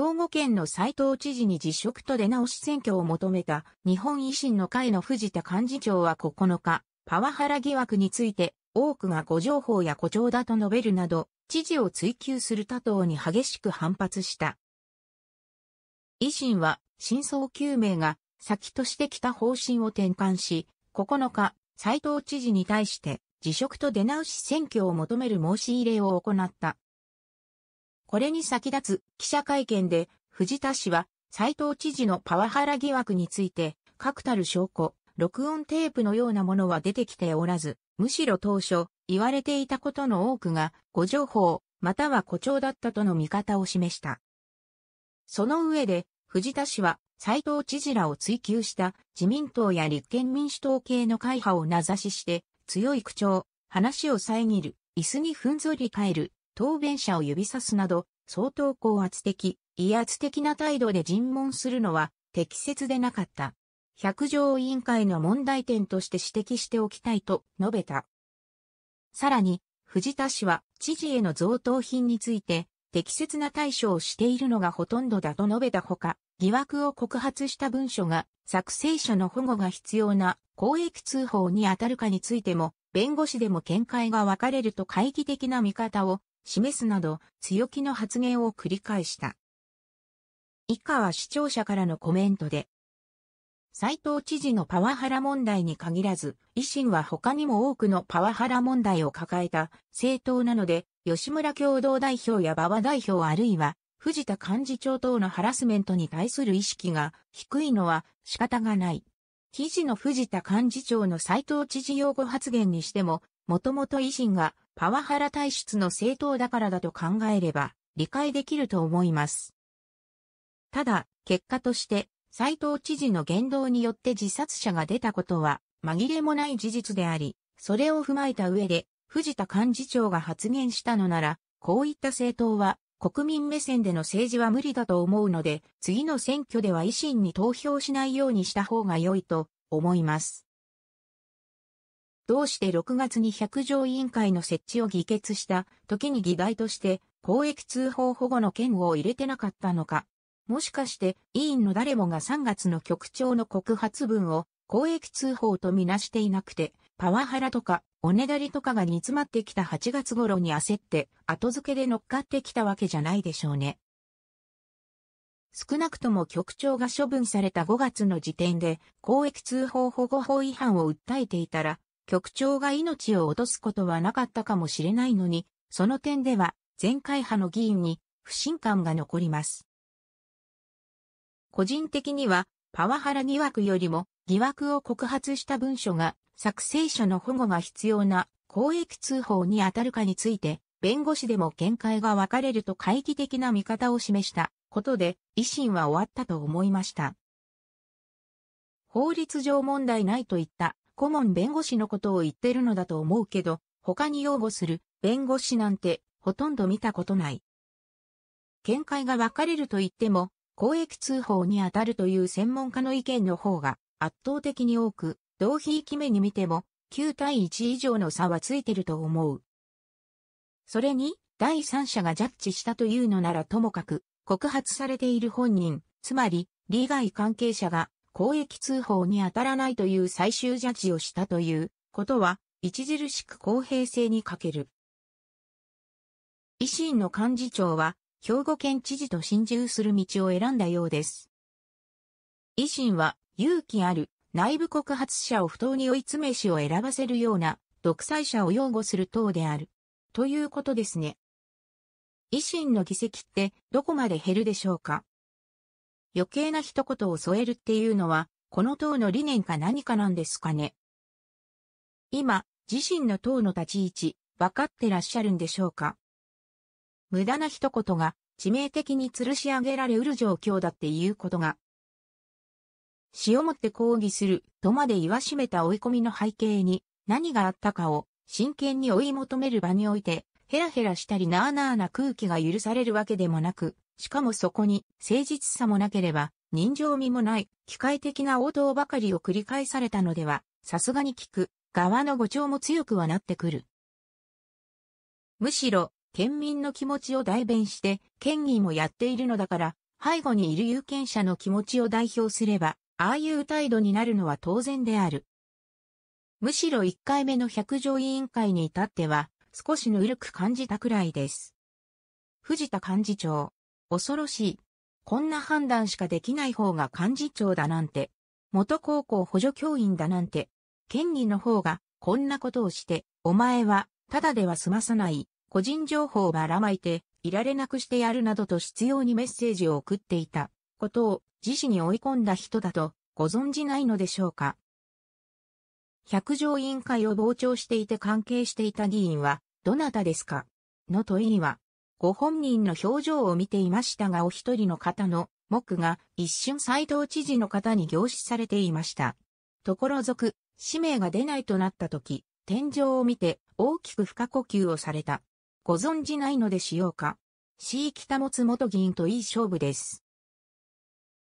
兵庫県の斎藤知事に辞職と出直し選挙を求めた日本維新の会の藤田幹事長は9日、パワハラ疑惑について多くが誤情報や誇張だと述べるなど、知事を追及する他党に激しく反発した。維新は真相究明が先としてきた方針を転換し、9日、斎藤知事に対して辞職と出直し選挙を求める申し入れを行った。これに先立つ記者会見で、藤田氏は、斎藤知事のパワハラ疑惑について、確たる証拠、録音テープのようなものは出てきておらず、むしろ当初、言われていたことの多くが、誤情報、または誇張だったとの見方を示した。その上で、藤田氏は、斎藤知事らを追及した自民党や立憲民主党系の会派を名指しして、強い口調、話を遮る、椅子にふんぞり返る、答弁者を指さすなど、相当高圧的、威圧的な態度で尋問するのは適切でなかった。百条委員会の問題点として指摘しておきたいと述べた。さらに、藤田氏は知事への贈答品について適切な対処をしているのがほとんどだと述べたほか、疑惑を告発した文書が作成者の保護が必要な公益通報に当たるかについても、弁護士でも見解が分かれると懐疑的な見方を示すなど強気の発言を繰り返した。以下は視聴者からのコメントで、斉藤知事のパワハラ問題に限らず、維新は他にも多くのパワハラ問題を抱えた政党なので、吉村共同代表や馬場代表あるいは、藤田幹事長等のハラスメントに対する意識が低いのは仕方がない。記事の藤田幹事長の斉藤知事擁護発言にしても、もともと維新がパワハラ体質の政党だからだと考えれば理解できると思います。ただ、結果として斎藤知事の言動によって自殺者が出たことは紛れもない事実であり、それを踏まえた上で藤田幹事長が発言したのなら、こういった政党は国民目線での政治は無理だと思うので、次の選挙では維新に投票しないようにした方が良いと思います。同して6月に百条委員会の設置を議決した時に議題として公益通報保護の件を入れてなかったのか。もしかして委員の誰もが3月の局長の告発文を公益通報とみなしていなくて、パワハラとか、おねだりとかが煮詰まってきた8月頃に焦って、後付けで乗っかってきたわけじゃないでしょうね。少なくとも局長が処分された5月の時点で、公益通報保護法違反を訴えていたら、局長が命を落とすことはなかったかもしれないのに、その点では、前回派の議員に不信感が残ります。個人的には、パワハラ疑惑よりも疑惑を告発した文書が作成者の保護が必要な公益通報に当たるかについて、弁護士でも見解が分かれると懐疑的な見方を示したことで、維新は終わったと思いました。法律上問題ないといった顧問弁護士のことを言ってるのだと思うけど、他に擁護する弁護士なんてほとんど見たことない。見解が分かれると言っても、公益通報に当たるという専門家の意見の方が圧倒的に多く、同比域目に見ても9対1以上の差はついてると思う。それに、第三者がジャッジしたというのならともかく、告発されている本人、つまり、利害関係者が公益通報に当たらないという最終ジャッジをしたということは、著しく公平性に欠ける。維新の幹事長は、兵庫県知事と心中する道を選んだようです。維新は、勇気ある内部告発者を不当に追い詰めしを選ばせるような独裁者を擁護する党である。ということですね。維新の議席ってどこまで減るでしょうか余計な一言を添えるっていうのは、この党の理念か何かなんですかね。今、自身の党の立ち位置、分かってらっしゃるんでしょうか。無駄な一言が致命的に吊るし上げられうる状況だっていうことが。死をもって抗議するとまで言わしめた追い込みの背景に何があったかを真剣に追い求める場においてヘラヘラしたりなあなあな空気が許されるわけでもなく、しかもそこに誠実さもなければ人情味もない機械的な応答ばかりを繰り返されたのでは、さすがに聞く側の誤調も強くはなってくる。むしろ、県民の気持ちを代弁して、県議もやっているのだから、背後にいる有権者の気持ちを代表すれば、ああいう態度になるのは当然である。むしろ1回目の百条委員会に至っては、少しぬるく感じたくらいです。藤田幹事長。恐ろしい。こんな判断しかできない方が幹事長だなんて、元高校補助教員だなんて、県議の方がこんなことをして、お前はただでは済まさない、個人情報をばらまいて、いられなくしてやるなどと執拗にメッセージを送っていたことを自死に追い込んだ人だとご存じないのでしょうか。百条委員会を傍聴していて関係していた議員は、どなたですかの問いには、ご本人の表情を見ていましたがお一人の方の目が一瞬斎藤知事の方に凝視されていました。ところく、氏名が出ないとなった時、天井を見て大きく深呼吸をされた。ご存じないのでしようか。C 北本元議員といい勝負です。